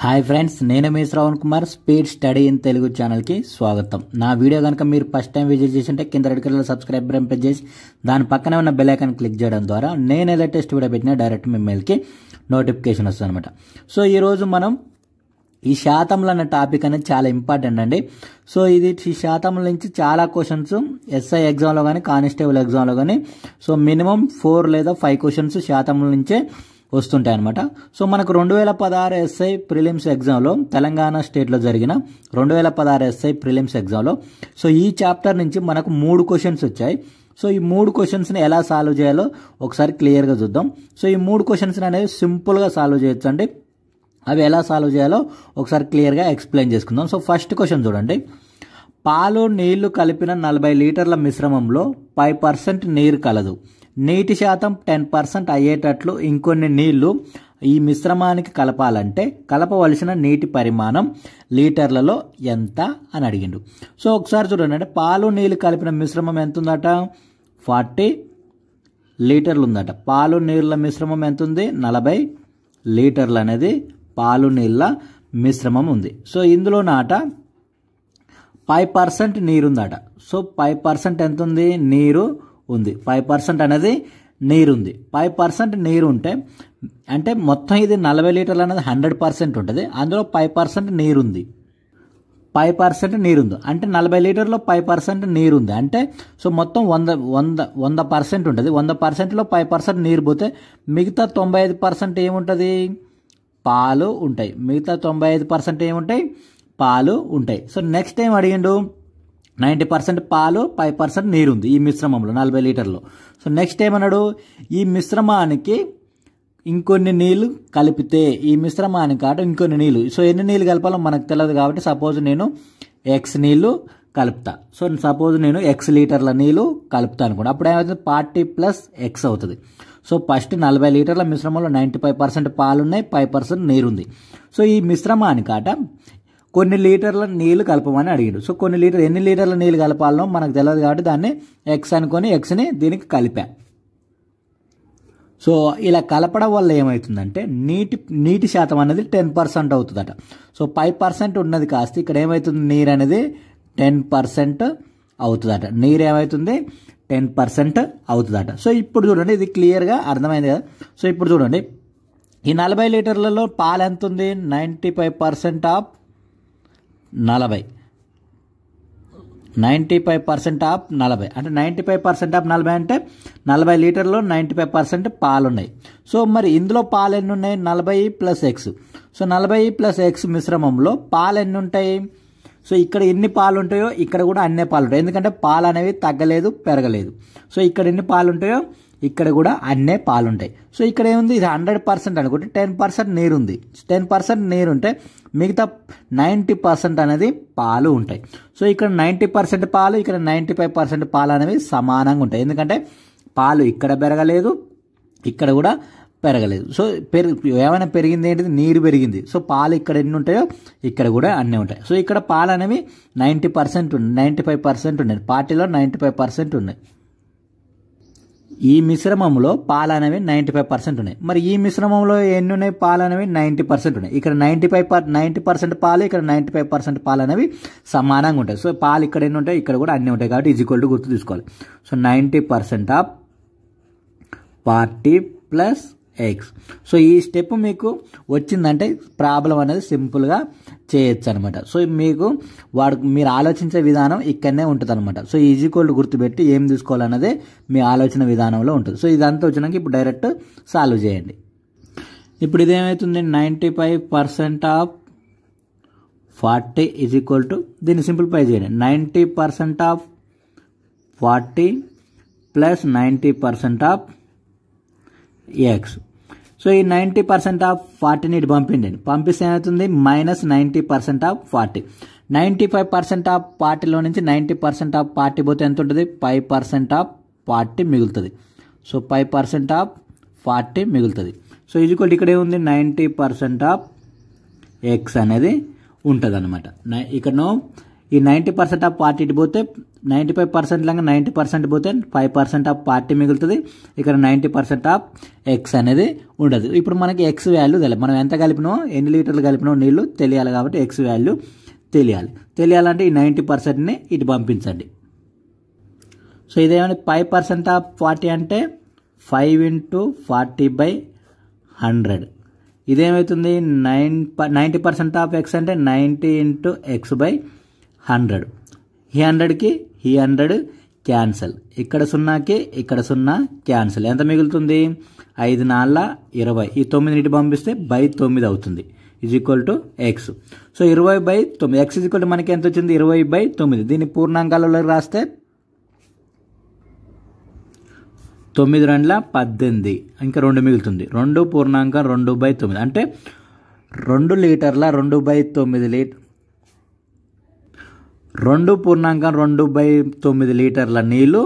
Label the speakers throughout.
Speaker 1: hi friends నేను మీ Shravan Kumar speed study in Telugu ఛానల్కి స్వాగతం నా వీడియో కనుక మీరు ఫస్ట్ టైం విజిట్ చేసింటే కింద రెడ్ కలర్ సబ్స్క్రైబ్ ప్రెస్ చేసి దాని పక్కనే ఉన్న బెల్ క్లిక్ చేయడం ద్వారా నేను టెస్ట్ వీడియో పెట్టినా డైరెక్ట్ మీ మెయిల్కి నోటిఫికేషన్ వస్తుంది అనమాట సో ఈరోజు మనం ఈ శాతంలో అన్న టాపిక్ అనేది చాలా ఇంపార్టెంట్ అండి సో ఇది ఈ శాతం నుంచి చాలా క్వశ్చన్స్ ఎస్ఐ ఎగ్జామ్లో కానీ కానిస్టేబుల్ ఎగ్జామ్లో కానీ సో మినిమం ఫోర్ లేదా ఫైవ్ క్వశ్చన్స్ శాతం నుంచే వస్తుంటాయి అనమాట సో మనకు రెండు వేల పదహారు ఎస్ఐ ప్రిలిమ్స్ ఎగ్జామ్లో తెలంగాణ స్టేట్లో జరిగిన రెండు వేల పదహారు ఎస్ఐ ప్రిలిమ్స్ ఎగ్జామ్లో సో ఈ చాప్టర్ నుంచి మనకు మూడు క్వశ్చన్స్ వచ్చాయి సో ఈ మూడు క్వశ్చన్స్ని ఎలా సాల్వ్ చేయాలో ఒకసారి క్లియర్గా చూద్దాం సో ఈ మూడు క్వశ్చన్స్ని అనేవి సింపుల్గా సాల్వ్ చేయొచ్చు అండి అవి ఎలా సాల్వ్ చేయాలో ఒకసారి క్లియర్గా ఎక్స్ప్లెయిన్ చేసుకుందాం సో ఫస్ట్ క్వశ్చన్ చూడండి పాలు నీళ్లు కలిపిన నలభై లీటర్ల మిశ్రమంలో ఫైవ్ పర్సెంట్ నీరు కలదు నీటి శాతం టెన్ పర్సెంట్ అయ్యేటట్లు ఇంకొన్ని నీళ్లు ఈ మిశ్రమానికి కలపాలంటే కలపవలసిన నీటి పరిమాణం లీటర్లలో ఎంత అని అడిగిండు సో ఒకసారి చూడండి అంటే పాలు నీళ్ళు కలిపిన మిశ్రమం ఎంత ఉందట ఫార్టీ లీటర్లు ఉందట పాలు నీళ్ళ మిశ్రమం ఎంత ఉంది నలభై లీటర్లు అనేది పాలు నీళ్ళ మిశ్రమం ఉంది సో ఇందులో నాట ఫైవ్ పర్సెంట్ నీరుందట సో ఫైవ్ పర్సెంట్ ఎంత ఉంది నీరు ఉంది ఫైవ్ పర్సెంట్ అనేది నీరుంది ఫైవ్ పర్సెంట్ నీరు ఉంటే అంటే మొత్తం ఇది నలభై లీటర్లు అనేది హండ్రెడ్ పర్సెంట్ ఉంటుంది అందులో ఫైవ్ పర్సెంట్ నీరుంది ఫైవ్ పర్సెంట్ నీరుంది అంటే నలభై లీటర్లో ఫైవ్ పర్సెంట్ నీరుంది అంటే సో మొత్తం వంద వంద వంద పర్సెంట్ ఉంటుంది వంద పర్సెంట్లో ఫైవ్ పర్సెంట్ నీరు పోతే మిగతా తొంభై ఐదు పర్సెంట్ ఏముంటుంది పాలు ఉంటాయి మిగతా తొంభై ఐదు పర్సెంట్ ఏముంటాయి పాలు ఉంటాయి సో నెక్స్ట్ ఏం అడిగిండు నైంటీ పర్సెంట్ పాలు ఫైవ్ పర్సెంట్ నీరు ఉంది ఈ మిశ్రమంలో నలభై లీటర్లు సో నెక్స్ట్ ఏమన్నాడు ఈ మిశ్రమానికి ఇంకొన్ని నీళ్ళు కలిపితే ఈ మిశ్రమానికి కాదు ఇంకొన్ని నీళ్ళు సో ఎన్ని నీళ్ళు కలపాలో మనకు తెలియదు కాబట్టి సపోజ్ నేను ఎక్స్ నీళ్ళు కలుపుతా సో సపోజ్ నేను ఎక్స్ లీటర్ల నీళ్ళు కలుపుతా అనుకోండి అప్పుడు ఏమవుతుంది ఫార్టీ ప్లస్ ఎక్స్ అవుతుంది సో ఫస్ట్ నలభై లీటర్ల మిశ్రమంలో నైంటీ ఫైవ్ పర్సెంట్ పాలున్నాయి ఫైవ్ పర్సెంట్ నీరుంది సో ఈ మిశ్రమానికాట కొన్ని లీటర్ల నీళ్లు కలపమని అడిగాడు సో కొన్ని లీటర్ ఎన్ని లీటర్ల నీళ్లు కలపాలనో మనకు తెలియదు కాబట్టి దాన్ని ఎక్స్ అనుకొని ఎక్స్ని దీనికి కలిపా సో ఇలా కలపడం వల్ల ఏమవుతుందంటే నీటి నీటి శాతం అనేది టెన్ పర్సెంట్ అవుతుందట సో ఫైవ్ పర్సెంట్ ఉన్నది కాస్త ఇక్కడ ఏమవుతుంది నీరు అనేది టెన్ పర్సెంట్ అవుతుందట నీరు ఏమవుతుంది టెన్ పర్సెంట్ అవుతుందట సో ఇప్పుడు చూడండి ఇది క్లియర్గా అర్థమైంది కదా సో ఇప్పుడు చూడండి ఈ నలభై లీటర్లలో పాలు ఎంత ఉంది నైంటీ ఫైవ్ పర్సెంట్ ఆఫ్ నలభై నైంటీ ఫైవ్ పర్సెంట్ ఆఫ్ నలభై అంటే నైంటీ ఫైవ్ పర్సెంట్ ఆఫ్ నలభై అంటే నలభై లీటర్లో నైంటీ ఫైవ్ పర్సెంట్ పాలు ఉన్నాయి సో మరి ఇందులో పాలు ఎన్ని ఉన్నాయి నలభై ప్లస్ ఎక్స్ సో నలభై ప్లస్ ఎక్స్ మిశ్రమంలో పాలు ఎన్ని ఉంటాయి సో ఇక్కడ ఎన్ని పాలు ఉంటాయో ఇక్కడ కూడా అన్నే పాలు ఉంటాయి ఎందుకంటే పాలు అనేవి తగ్గలేదు పెరగలేదు సో ఇక్కడ ఎన్ని పాలు ఉంటాయో ఇక్కడ కూడా అన్నే పాలు ఉంటాయి సో ఇక్కడ ఏముంది ఇది హండ్రెడ్ పర్సెంట్ అనుకుంటే టెన్ పర్సెంట్ నీరు ఉంది టెన్ పర్సెంట్ నీరు ఉంటే మిగతా నైంటీ పర్సెంట్ అనేది పాలు ఉంటాయి సో ఇక్కడ నైంటీ పర్సెంట్ పాలు ఇక్కడ నైంటీ ఫైవ్ పర్సెంట్ పాలు అనేవి సమానంగా ఉంటాయి ఎందుకంటే పాలు ఇక్కడ పెరగలేదు ఇక్కడ కూడా పెరగలేదు సో పెరి ఏమైనా పెరిగింది ఏంటిది నీరు పెరిగింది సో పాలు ఇక్కడ ఎన్ని ఉంటాయో ఇక్కడ కూడా అన్నీ ఉంటాయి సో ఇక్కడ పాలు అనేవి నైంటీ పర్సెంట్ ఉన్నాయి నైంటీ ఫైవ్ పర్సెంట్ ఉన్నాయి పార్టీలో నైంటీ ఫైవ్ పర్సెంట్ ఉన్నాయి ఈ మిశ్రమంలో పాలు అనేవి నైంటీ ఫైవ్ పర్సెంట్ ఉన్నాయి మరి ఈ మిశ్రమంలో ఎన్ని ఉన్నాయి పాలు అనేవి నైంటీ పర్సెంట్ ఉన్నాయి ఇక్కడ ninety five per ninety percent పాలు ఇక్కడ నైంటీ ఫైవ్ పర్సెంట్ పాలు అనేవి సమానంగా ఉంటాయి సో పాలు ఇక్కడ ఎన్ని ఉంటాయి ఇక్కడ కూడా అన్నీ ఉంటాయి కాబట్టి ఈక్వల్ టు గుర్తు తీసుకోవాలి so ninety percent of forty plus x so ఈ స్టెప్ మీకు వచ్చిందంటే ప్రాబ్లం అనేది సింపుల్గా చేయొచ్చు అనమాట సో మీకు వాడు మీరు ఆలోచించే విధానం ఇక్కడనే ఉంటుంది అనమాట సో ఈజీ e కోల్డ్ గుర్తుపెట్టి ఏం తీసుకోవాలన్నదే మీ ఆలోచన విధానంలో ఉంటుంది సో ఇదంతా వచ్చినాక ఇప్పుడు డైరెక్ట్ సాల్వ్ చేయండి ఇప్పుడు ఇదేమవుతుంది ninety five percent of forty is equal to దీన్ని సింప్లిఫై చేయండి ninety percent of forty plus ninety percent of x so ఈ నైంటీ పర్సెంట్ ఆఫ్ ఫార్టీని ఇటు పంపింది పంపిస్తే ఏమవుతుంది minus ninety percent of forty ninety five percent of పార్టీలో నుంచి నైంటీ పర్సెంట్ ఆఫ్ పార్టీ పోతే ఎంత ఉంటుంది ఫైవ్ పర్సెంట్ ఆఫ్ పార్టీ మిగులుతుంది so five percent of forty మిగులుతుంది సో ఇది కూడా ఇక్కడే ఉంది నైంటీ పర్సెంట్ ఆఫ్ ఎక్స్ అనేది ఉంటుంది అనమాట ఇక్కడనో ఈ నైంటీ పర్సెంట్ ఆఫ్ పార్టీ ఇటు పోతే నైంటీ ఫైవ్ పర్సెంట్ లాగా నైంటీ పర్సెంట్ పోతే ఫైవ్ పర్సెంట్ ఆఫ్ పార్టీ మిగులుతుంది ఇక్కడ నైంటీ పర్సెంట్ ఆఫ్ ఎక్స్ అనేది ఉండదు ఇప్పుడు మనకి ఎక్స్ వాల్యూ తెలియదు మనం ఎంత కలిపినో ఎన్ని లీటర్లు కలిపినో నీళ్ళు తెలియాలి కాబట్టి ఎక్స్ వాల్యూ తెలియాలి తెలియాలంటే ఈ నైంటీ పర్సెంట్ని ఇటు పంపించండి సో ఇదేమైనా ఫైవ్ పర్సెంట్ ఆఫ్ ఫార్టీ అంటే five into forty by hundred ఇదేమవుతుంది nine ninety percent of x అంటే ninety into x by hundred ఈ హండ్రెడ్కి ఈ హండ్రెడ్ క్యాన్సల్ ఇక్కడ సున్నాకి ఇక్కడ సున్నా క్యాన్సల్ ఎంత మిగులుతుంది ఐదు నాళ్ళ ఇరవై ఈ తొమ్మిది నీటి పంపిస్తే బై తొమ్మిది అవుతుంది is equal to x so ఇరవై బై తొమ్మిది ఎక్స్ ఈక్వల్ టు మనకి ఎంత వచ్చింది ఇరవై బై తొమ్మిది దీన్ని పూర్ణాంకాలలో రాస్తే తొమ్మిది రెండుల పద్దెనిమిది ఇంకా రెండు మిగులుతుంది రెండు పూర్ణాంకం రెండు బై తొమ్మిది అంటే రెండు లీటర్ల రెండు బై తొమ్మిది లీటర్ రెండు పూర్ణాంకం రెండు బై తొమ్మిది లీటర్ల నీళ్లు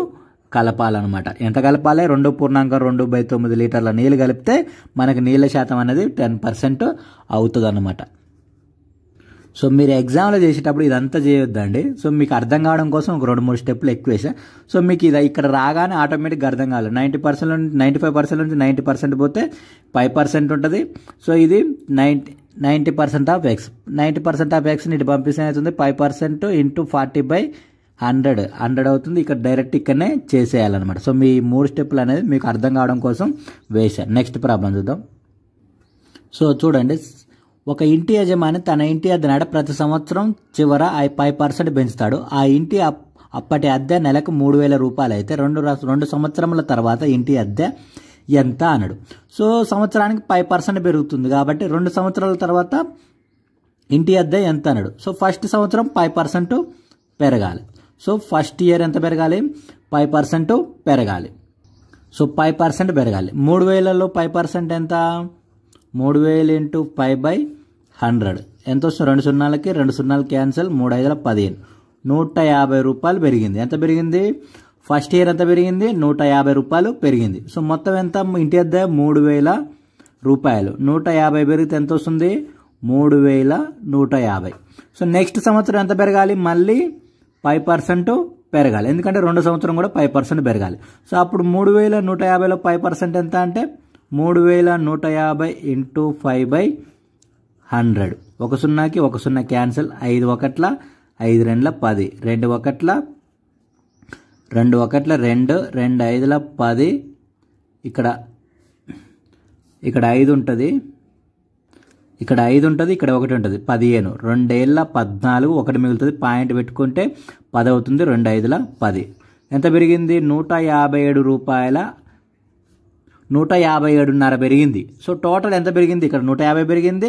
Speaker 1: కలపాలన్నమాట ఎంత కలపాలి రెండు పూర్ణాంకం రెండు బై తొమ్మిది లీటర్ల నీళ్ళు కలిపితే మనకి నీళ్ళ శాతం అనేది టెన్ పర్సెంట్ అవుతుంది అన్నమాట సో మీరు ఎగ్జామ్లో చేసేటప్పుడు ఇదంతా చేయొద్దండి సో మీకు అర్థం కావడం కోసం ఒక రెండు మూడు స్టెప్లు ఎక్కువ వేసా సో మీకు ఇది ఇక్కడ రాగానే ఆటోమేటిక్గా అర్థం కావాలి ninety percent ninety five percent నుంచి నైంటీ పర్సెంట్ పోతే ఫైవ్ పర్సెంట్ ఉంటుంది సో ఇది ninety ninety percent of x ninety percent of ఎక్స్ని ఇటు పంపిస్తే అవుతుంది five percent into forty by hundred hundred అవుతుంది ఇక్కడ డైరెక్ట్ ఇక్కడనే చేసేయాలన్నమాట సో మీ మూడు స్టెప్లు అనేది మీకు అర్థం కావడం కోసం వేసాను నెక్స్ట్ ప్రాబ్లం చూద్దాం సో చూడండి ఒక ఇంటి యజమాని తన ఇంటి అద్దెనాడ ప్రతి సంవత్సరం చివర ఫైవ్ పర్సెంట్ పెంచుతాడు ఆ ఇంటి అప్పటి అద్దె నెలకు మూడు వేల రూపాయలు అయితే రెండు రెండు సంవత్సరముల తర్వాత ఇంటి అద్దె ఎంత అన్నాడు సో సంవత్సరానికి ఫైవ్ పర్సెంట్ పెరుగుతుంది కాబట్టి రెండు సంవత్సరాల తర్వాత ఇంటి అద్దె ఎంత అన్నాడు సో ఫస్ట్ సంవత్సరం ఫైవ్ పర్సెంట్ పెరగాలి సో ఫస్ట్ ఇయర్ ఎంత పెరగాలి ఫైవ్ పర్సెంట్ పెరగాలి సో ఫైవ్ పర్సెంట్ పెరగాలి మూడు వేలలో ఫైవ్ పర్సెంట్ ఎంత మూడు వేలు ఇంటూ ఫైవ్ బై హండ్రెడ్ ఎంత వస్తుంది రెండు సున్నాలకి రెండు సున్నాలు క్యాన్సిల్ మూడు ఐదుల పదిహేను నూట యాభై రూపాయలు పెరిగింది ఎంత పెరిగింది ఫస్ట్ ఇయర్ ఎంత పెరిగింది నూట యాభై రూపాయలు పెరిగింది సో మొత్తం ఎంత ఇంటి వద్ద మూడు వేల రూపాయలు నూట యాభై పెరిగితే ఎంత వస్తుంది మూడు వేల నూట యాభై సో నెక్స్ట్ సంవత్సరం ఎంత పెరగాలి మళ్ళీ ఫైవ్ పర్సెంట్ పెరగాలి ఎందుకంటే రెండు సంవత్సరం కూడా ఫైవ్ పర్సెంట్ పెరగాలి సో అప్పుడు మూడు వేల నూట యాభైలో ఫైవ్ పర్సెంట్ ఎంత అంటే మూడు వేల నూట యాభై ఇంటూ ఫైవ్ బై హండ్రెడ్ ఒక సున్నాకి ఒక సున్నా క్యాన్సిల్ ఐదు ఒకట్ల ఐదు రెండ్ల పది రెండు ఒకట్ల రెండు ఒకట్ల రెండు రెండు ఐదుల పది ఇక్కడ ఇక్కడ ఐదు ఉంటుంది ఇక్కడ ఐదు ఉంటుంది ఇక్కడ ఒకటి ఉంటుంది పదిహేను రెండేళ్ళ పద్నాలుగు ఒకటి మిగులుతుంది పాయింట్ పెట్టుకుంటే పది అవుతుంది రెండు ఐదుల పది ఎంత పెరిగింది నూట యాభై ఏడు రూపాయల నూట యాభై ఏడున్నర పెరిగింది సో టోటల్ ఎంత పెరిగింది ఇక్కడ నూట యాభై పెరిగింది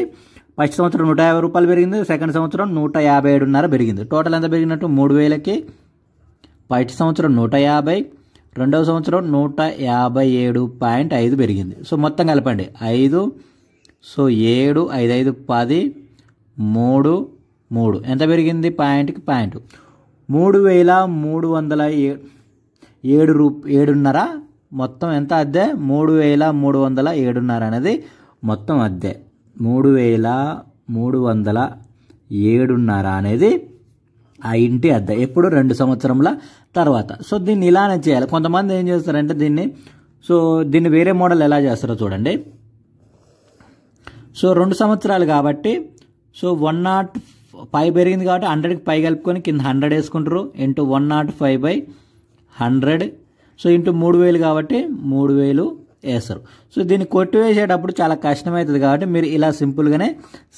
Speaker 1: ఫస్ట్ సంవత్సరం నూట యాభై రూపాయలు పెరిగింది సెకండ్ సంవత్సరం నూట యాభై ఏడున్నర పెరిగింది టోటల్ ఎంత పెరిగినట్టు మూడు వేలకి పైటి సంవత్సరం నూట యాభై రెండవ సంవత్సరం నూట యాభై ఏడు పాయింట్ ఐదు పెరిగింది సో మొత్తం కలపండి ఐదు సో ఏడు ఐదు ఐదు పది మూడు మూడు ఎంత పెరిగింది పాయింట్కి పాయింట్ మూడు వేల మూడు వందల ఏడు రూ ఏడున్నర మొత్తం ఎంత అద్దె మూడు వేల మూడు వందల ఏడున్నర అనేది మొత్తం అద్దె మూడు వేల మూడు వందల ఏడున్నర అనేది ఆ ఇంటి అద్దె ఎప్పుడు రెండు సంవత్సరంల తర్వాత సో దీన్ని ఇలానే చేయాలి కొంతమంది ఏం చేస్తారంటే దీన్ని సో దీన్ని వేరే మోడల్ ఎలా చేస్తారో చూడండి సో రెండు సంవత్సరాలు కాబట్టి సో వన్ నాట్ ఫైవ్ పెరిగింది కాబట్టి హండ్రెడ్కి పై కలుపుకొని కింద హండ్రెడ్ వేసుకుంటారు into one naught five by hundred so into మూడు వేలు కాబట్టి మూడు వేలు వేస్తారు సో దీన్ని కొట్టివేసేటప్పుడు చాలా కష్టమవుతుంది కాబట్టి మీరు ఇలా సింపుల్గానే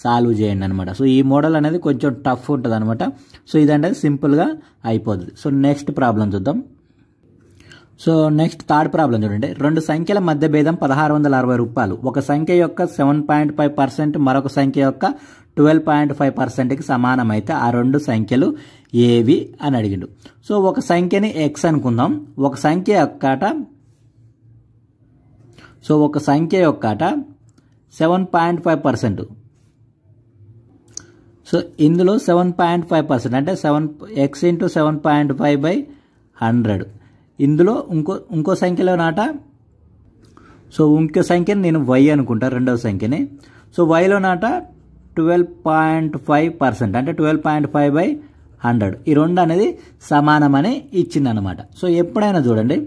Speaker 1: సాల్వ్ చేయండి అనమాట సో ఈ మోడల్ అనేది కొంచెం టఫ్ ఉంటుంది అనమాట సో ఇదంటే సింపుల్గా అయిపోతుంది సో నెక్స్ట్ ప్రాబ్లం చూద్దాం సో నెక్స్ట్ థర్డ్ ప్రాబ్లం చూడండి రెండు సంఖ్యల మధ్య భేదం పదహారు వందల అరవై రూపాయలు ఒక సంఖ్య యొక్క సెవెన్ పాయింట్ ఫైవ్ పర్సెంట్ మరొక సంఖ్య యొక్క ట్వెల్వ్ పాయింట్ ఫైవ్ పర్సెంట్కి సమానమైతే ఆ రెండు సంఖ్యలు ఏవి అని అడిగిండు సో ఒక సంఖ్యని ఎక్స్ అనుకుందాం ఒక సంఖ్య యొక్క సో ఒక సంఖ్య యొక్క అట seven point five percent so ఇందులో సెవెన్ పాయింట్ ఫైవ్ పర్సెంట్ అంటే seven x into seven point five by hundred ఇందులో ఇంకో ఇంకో సంఖ్యలో నాట సో ఇంకో సంఖ్యని నేను వై అనుకుంటా రెండవ సంఖ్యని సో వైలో నాట ట్వెల్వ్ పాయింట్ ఫైవ్ పర్సెంట్ అంటే twelve point five by hundred ఈ రెండు అనేది సమానమని ఇచ్చిందనమాట సో ఎప్పుడైనా చూడండి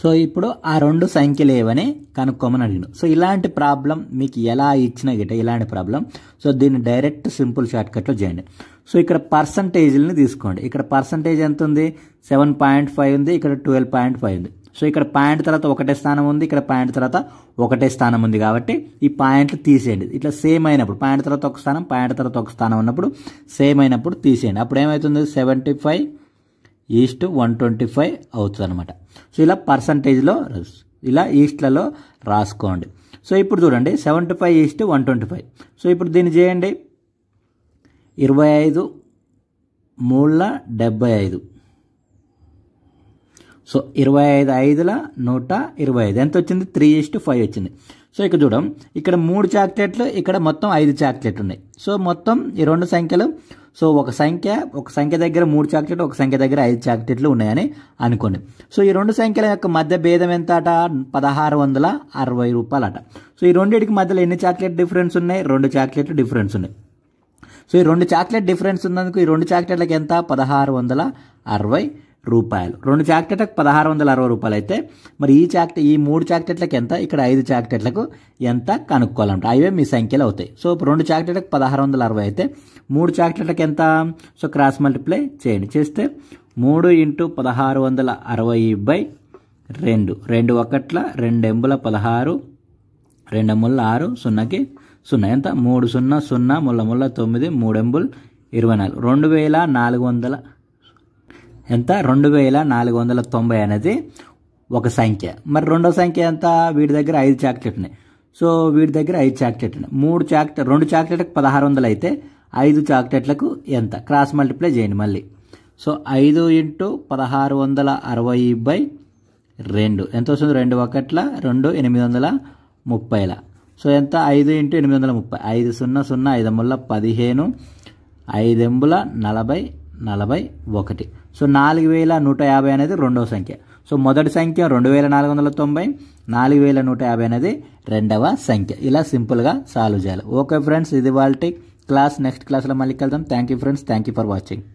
Speaker 1: సో ఇప్పుడు ఆ రెండు సంఖ్యలు ఏవని కనుక్కోమని అడిగిన సో ఇలాంటి ప్రాబ్లం మీకు ఎలా ఇచ్చినా గిట ఇలాంటి ప్రాబ్లం సో దీన్ని డైరెక్ట్ సింపుల్ షార్ట్కట్లో చేయండి సో ఇక్కడ పర్సంటేజ్ని తీసుకోండి ఇక్కడ పర్సంటేజ్ ఎంత ఉంది సెవెన్ పాయింట్ ఫైవ్ ఉంది ఇక్కడ ట్వెల్వ్ పాయింట్ ఫైవ్ ఉంది సో ఇక్కడ పాయింట్ తర్వాత ఒకటే స్థానం ఉంది ఇక్కడ పాయింట్ తర్వాత ఒకటే స్థానం ఉంది కాబట్టి ఈ పాయింట్లు తీసేయండి ఇట్లా సేమ్ అయినప్పుడు పాయింట్ తర్వాత ఒక స్థానం పాయింట్ తర్వాత ఒక స్థానం ఉన్నప్పుడు సేమ్ అయినప్పుడు తీసేయండి అప్పుడు ఏమవుతుంది seventy five is to one twenty five అవుతుంది అనమాట సో ఇలా పర్సంటేజ్లో ఇలా ఈస్ట్లలో రాసుకోండి సో ఇప్పుడు చూడండి seventy five is to one twenty five so ఇప్పుడు దీన్ని చేయండి ఇరవై ఐదు మూడుల డెబ్బై ఐదు సో ఇరవై ఐదు ఐదుల నూట ఇరవై ఐదు ఎంత వచ్చింది త్రీ ఈస్ట్ ఫైవ్ వచ్చింది సో ఇక్కడ చూడం ఇక్కడ మూడు చాక్లెట్లు ఇక్కడ మొత్తం ఐదు చాక్లెట్లు ఉన్నాయి సో మొత్తం ఈ రెండు సంఖ్యలు సో ఒక సంఖ్య ఒక సంఖ్య దగ్గర మూడు చాక్లెట్లు ఒక సంఖ్య దగ్గర ఐదు చాక్లెట్లు ఉన్నాయని అనుకోండి సో ఈ రెండు సంఖ్యల యొక్క మధ్య భేదం ఎంత అట పదహారు వందల అరవై రూపాయలట సో ఈ రెండింటికి మధ్యలో ఎన్ని చాక్లెట్ డిఫరెన్స్ ఉన్నాయి రెండు చాక్లెట్లు డిఫరెన్స్ ఉన్నాయి సో ఈ రెండు చాక్లెట్ డిఫరెన్స్ ఉన్నందుకు ఈ రెండు చాక్లెట్లకు ఎంత పదహారు వందల అరవై రూపాయలు రెండు చాక్టెట్లకు పదహారు వందల అరవై రూపాయలు అయితే మరి ఈ చాక్టెట్ ఈ మూడు చాక్టెట్లకు ఎంత ఇక్కడ ఐదు చాక్టెట్లకు ఎంత కనుక్కోవాలంట అవే మీ సంఖ్యలు అవుతాయి సో రెండు చాక్టెట్లకు పదహారు వందల అరవై అయితే మూడు చాక్టెట్లకు ఎంత సో క్రాస్ మల్టిప్లై చేయండి చేస్తే మూడు ఇంటూ పదహారు వందల అరవై బై రెండు రెండు ఒకట్ల రెండు ఎంబుల పదహారు రెండు ఎంబుల ఆరు సున్నాకి సున్నా ఎంత మూడు సున్నా సున్నా ముళ్ళ ముళ్ళ తొమ్మిది మూడెంబుల్ ఇరవై నాలుగు రెండు వేల నాలుగు వందల ఎంత రెండు వేల నాలుగు వందల తొంభై అనేది ఒక సంఖ్య మరి రెండో సంఖ్య ఎంత వీడి దగ్గర ఐదు చాక్లెట్ ఉన్నాయి సో వీడి దగ్గర ఐదు చాక్లెట్ ఉన్నాయి మూడు చాక్లెట్ రెండు చాక్లెట్లకు పదహారు వందలు అయితే ఐదు చాక్లెట్లకు ఎంత క్రాస్ మల్టిప్లై చేయండి మళ్ళీ సో ఐదు ఇంటూ పదహారు వందల అరవై బై రెండు ఎంత వస్తుంది రెండు ఒకట్ల రెండు ఎనిమిది వందల ముప్పైల సో ఎంత ఐదు ఇంటూ ఎనిమిది వందల ముప్పై ఐదు సున్నా సున్నా ఐదు ముళ్ళ పదిహేను ఐదెంబుల నలభై నలభై ఒకటి సో నాలుగు వేల నూట యాభై అనేది రెండవ సంఖ్య సో మొదటి సంఖ్య రెండు వేల నాలుగు వందల తొంభై నాలుగు వేల నూట యాభై అనేది రెండవ సంఖ్య ఇలా సింపుల్గా సాల్వ్ చేయాలి ఓకే ఫ్రెండ్స్ ఇది వాళ్ళ క్లాస్ నెక్స్ట్ క్లాస్లో మళ్ళీ కలుద్దాం thank you friends thank you for watching